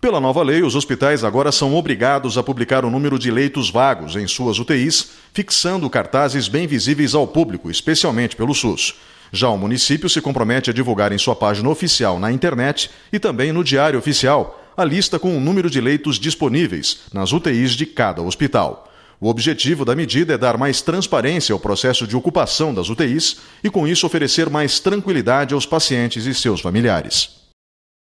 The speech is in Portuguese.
Pela nova lei, os hospitais agora são obrigados a publicar o número de leitos vagos em suas UTIs, fixando cartazes bem visíveis ao público, especialmente pelo SUS. Já o município se compromete a divulgar em sua página oficial na internet e também no Diário Oficial a lista com o número de leitos disponíveis nas UTIs de cada hospital. O objetivo da medida é dar mais transparência ao processo de ocupação das UTIs e, com isso, oferecer mais tranquilidade aos pacientes e seus familiares.